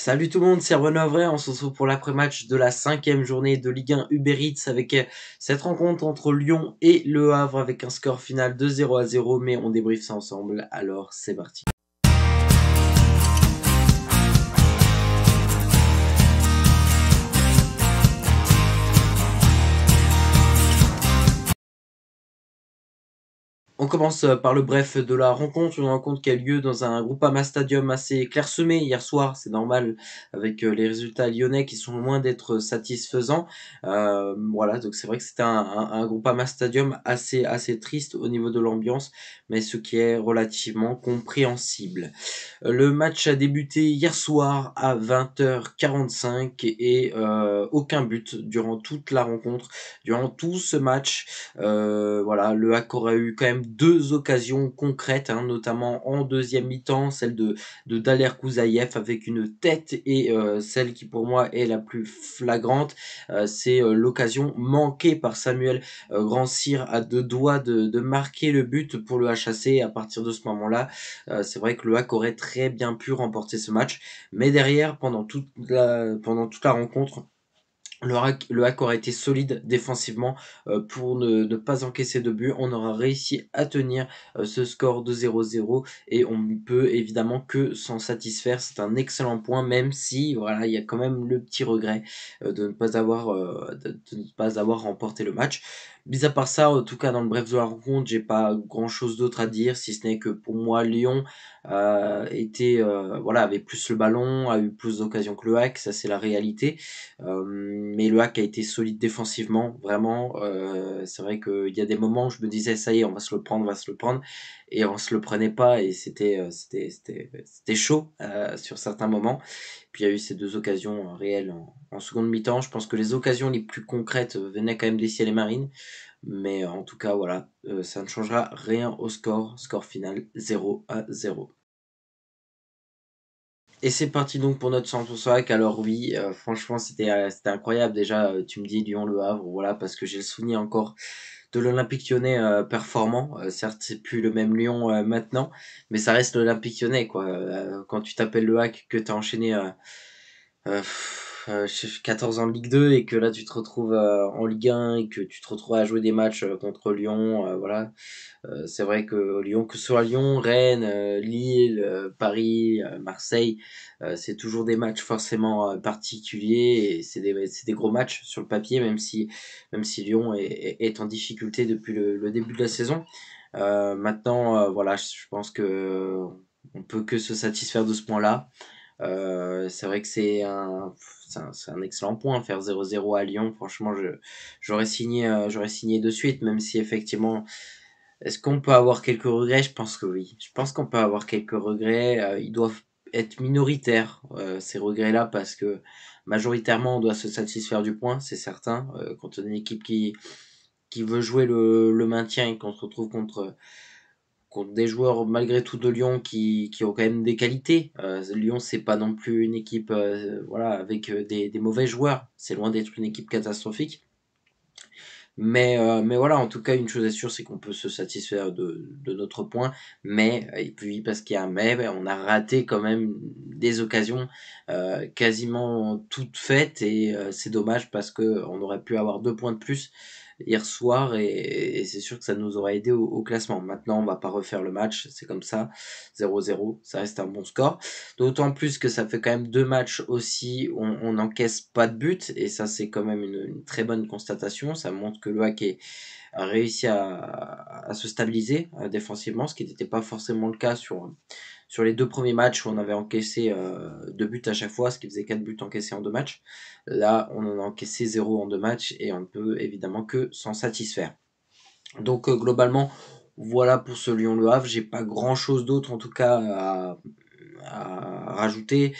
Salut tout le monde, c'est Renovré. on se retrouve pour l'après-match de la cinquième journée de Ligue 1 Uber Eats avec euh, cette rencontre entre Lyon et Le Havre avec un score final de 0 à 0, mais on débriefe ça ensemble, alors c'est parti. On commence euh, par le bref de la rencontre, une rencontre qui a lieu dans un groupe Groupama Stadium assez clairsemé hier soir, c'est normal, avec euh, les résultats lyonnais qui sont loin d'être satisfaisants. Euh, voilà, donc c'est vrai que c'était un, groupe à Groupama Stadium assez, assez triste au niveau de l'ambiance, mais ce qui est relativement compréhensible. Le match a débuté hier soir à 20h45 et aucun but durant toute la rencontre, durant tout ce match. voilà, le accord a eu quand même deux occasions concrètes, hein, notamment en deuxième mi-temps, celle de, de Daler Kouzaïev avec une tête et euh, celle qui pour moi est la plus flagrante, euh, c'est euh, l'occasion manquée par Samuel grand à deux doigts de, de, marquer le but pour le HAC. À partir de ce moment-là, c'est vrai que le HAC aurait très bien pu remporter ce match, mais derrière, pendant toute la, pendant toute la rencontre, le hack, le été solide défensivement euh, pour ne, pas encaisser de but. On aura réussi à tenir euh, ce score de 0-0 et on peut évidemment que s'en satisfaire. C'est un excellent point, même si voilà, il y a quand même le petit regret euh, de ne pas avoir de, ne pas avoir remporté le match. Mis à part ça, en tout cas, dans le bref de la rencontre, j'ai pas grand chose d'autre à dire, si ce n'est que pour moi, Lyon euh, était, euh, voilà, avait plus le ballon, a eu plus d'occasions que le hack, ça c'est la réalité. Euh, mais le hack a été solide défensivement, vraiment. c'est vrai qu'il y a des moments où je me disais, ça y est, on va se le prendre, on va se le prendre. Et on se le prenait pas, et c'était, c'était, c'était, chaud sur certains moments. Puis il y a eu ces deux occasions réelles en, en seconde mi-temps. Je pense que les occasions les plus concrètes euh, venaient quand même des ciels et marines. Mais euh, en tout cas, voilà, euh, ça ne changera rien au score. Score final 0 à 0. Et c'est parti donc pour notre 100% hack. Alors oui, franchement, c'était incroyable. Déjà, tu me dis Lyon-Le Havre, voilà, parce que j'ai le souvenir encore de l'Olympique Lyonnais performant. certes, c'est plus le même Lyon maintenant, mais ça reste l'Olympique Lyonnais, quoi. quand tu t'appelles le hack, que tu as enchaîné... 14 euh, ans de Ligue 2 et que là tu te retrouves euh, en Ligue 1 et que tu te retrouves à jouer des matchs euh, contre Lyon, voilà. c'est vrai que Lyon, que ce soit Lyon, Rennes, Lille, Paris, Marseille, c'est toujours des matchs forcément particuliers et c'est des, gros matchs sur le papier, même si, même si Lyon est, en difficulté depuis le, début de la saison. maintenant, voilà, je pense que on peut que se satisfaire de ce point-là. Euh, c'est vrai que c'est un, excellent point. Faire 0-0 à Lyon, franchement, j'aurais signé, euh, signé de suite, même si effectivement. Est-ce qu'on peut avoir quelques regrets Je pense que oui. Je pense qu'on peut avoir quelques regrets. Euh, ils doivent être minoritaires, ces regrets-là, parce que majoritairement, on doit se satisfaire du point, c'est certain. quand on est une équipe qui, qui veut jouer le, le maintien et qu'on se retrouve contre contre des joueurs malgré tout de Lyon qui, qui ont quand même des qualités. Euh, Lyon, c'est pas non plus une équipe euh, voilà, avec euh, des, des mauvais joueurs. C'est loin d'être une équipe catastrophique. Mais, euh, mais voilà, en tout cas, une chose est sûre, c'est qu'on peut se satisfaire de, de, notre point. Mais, et puis parce qu'il y a un mais, ben, on a raté quand même des occasions quasiment toutes faites. Et c'est dommage parce qu'on aurait pu avoir deux points de plus hier soir et, c'est sûr que ça nous aura aidé au, classement. Maintenant, on va pas refaire le match, c'est comme ça, 0-0, ça reste un bon score. D'autant plus que ça fait quand même deux matchs aussi, on n'encaisse pas de but et ça c'est quand même une, très bonne constatation. Ça montre que le hack a réussi à, à se stabiliser euh, défensivement, ce qui n'était pas forcément le cas sur, sur les deux premiers matchs où on avait encaissé euh, deux buts à chaque fois, ce qui faisait quatre buts encaissés en deux matchs. Là, on en a encaissé zéro en deux matchs et on ne peut évidemment que s'en satisfaire. Donc euh, globalement, voilà pour ce Lyon-Le Havre. J'ai pas grand-chose d'autre en tout cas à, rajouter.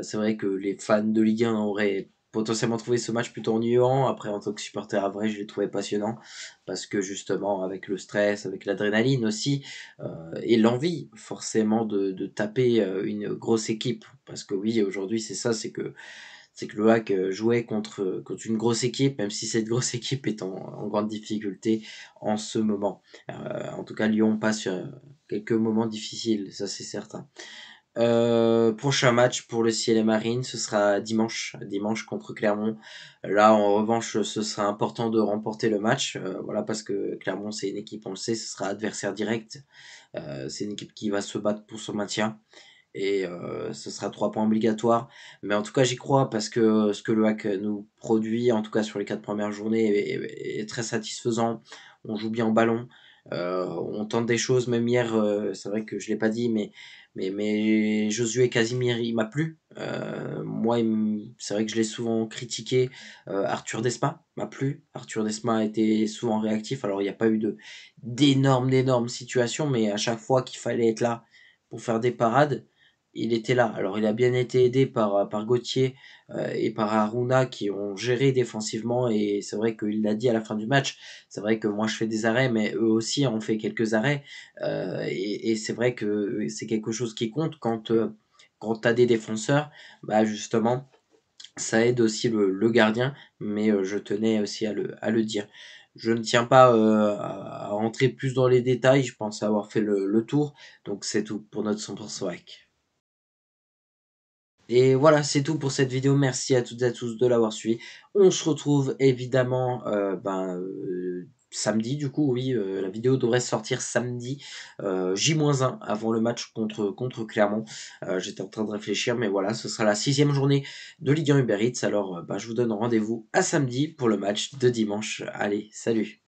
c'est vrai que les fans de Ligue 1 auraient potentiellement trouver ce match plutôt nuant. Après, en tant que supporter à vrai, je l'ai trouvé passionnant parce que justement, avec le stress, avec l'adrénaline aussi, euh, et l'envie forcément de, taper euh, une grosse équipe. Parce que oui, aujourd'hui, c'est ça, c'est que c'est que le hack euh, jouait contre, une grosse équipe, même si cette grosse équipe est en, grande difficulté en ce moment. en tout cas, Lyon passe sur quelques moments difficiles, ça c'est certain. Euh, prochain match pour le Ciel et Marine, ce sera dimanche, dimanche contre Clermont. Là, en revanche, ce sera important de remporter le match, euh, voilà, parce que Clermont, c'est une équipe, on le sait, ce sera adversaire direct. Euh, c'est une équipe qui va se battre pour son maintien. Et ce sera trois points obligatoires. Mais en tout cas, j'y crois parce que ce que le hack nous produit, en tout cas sur les quatre premières journées, est, très satisfaisant. On joue bien en ballon. on tente des choses, même hier, c'est vrai que je ne l'ai pas dit, mais mais, Josué Casimir, il m'a plu. Euh, moi, c'est vrai que je l'ai souvent critiqué. Euh, Arthur Desma m'a plu. Arthur Desma a été souvent réactif. Alors, il n'y a pas eu de d'énormes, d'énormes situations, mais à chaque fois qu'il fallait être là pour faire des parades, il était là. Alors il a bien été aidé par, par Gauthier euh, et par Aruna qui ont géré défensivement et c'est vrai qu'il l'a dit à la fin du match, c'est vrai que moi je fais des arrêts mais eux aussi ont fait quelques arrêts euh, et, c'est vrai que c'est quelque chose qui compte quand, euh, quand tu as des défenseurs, bah justement ça aide aussi le, gardien mais je tenais aussi à le, dire. Je ne tiens pas à rentrer plus dans les détails, je pense avoir fait le, tour. Donc c'est tout pour notre 100% soec. Et voilà, c'est tout pour cette vidéo. Merci à toutes et à tous de l'avoir suivi. On se retrouve évidemment euh, ben, euh, samedi, du coup, oui, euh, la vidéo devrait sortir samedi, J-1, avant le match contre, contre Clermont. J'étais en train de réfléchir, mais voilà, ce sera la sixième journée de Ligue 1 Uber Eats. Alors, ben, je vous donne rendez-vous à samedi pour le match de dimanche. Allez, salut